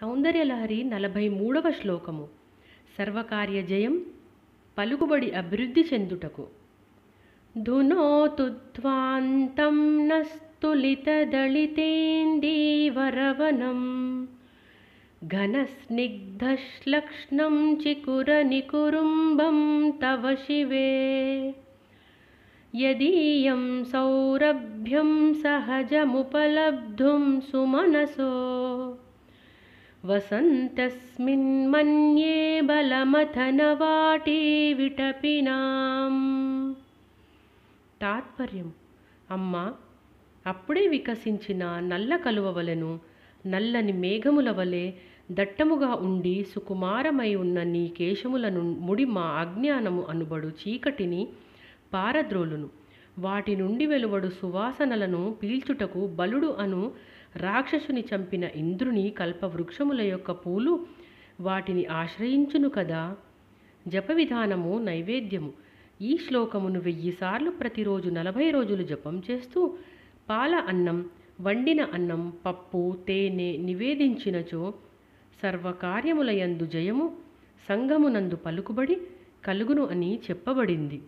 సౌందర్యలహరి నలభై మూడవ శ్లోకము సర్వకార్య జయం పలుకుబడి అభివృద్ధి చెందుటకు ధునోతు ధ్వాంతం నస్తులితదళితేందీవరవనం ఘనస్నిగ్ధశ్లక్ష్ణం చికురనికురుంబం తవ శివే యదీయం సౌరభ్యం సహజముపలబ్ధుం సుమనసో మన్యే బలమథన వాటి విటపినాం తాత్పర్యం అమ్మ అప్పుడే వికసించిన నల్ల కలువ వలెను నల్లని మేఘముల వలె దట్టముగా ఉండి సుకుమారమై ఉన్న నీ కేశములను ముడి మా అజ్ఞానము అనుబడు చీకటిని పారద్రోలును వాటి నుండి వెలువడు సువాసనలను పీల్చుటకు బలుడు అను రాక్షసుని చంపిన ఇంద్రుని కల్పవృక్షముల యొక్క పూలు వాటిని ఆశ్రయించును కదా జప విధానము నైవేద్యము ఈ శ్లోకమును వెయ్యిసార్లు ప్రతిరోజు నలభై రోజులు జపం చేస్తూ పాల అన్నం వండిన అన్నం పప్పు తేనె నివేదించినచో సర్వకార్యములయందు జయము సంఘమునందు పలుకుబడి కలుగును అని చెప్పబడింది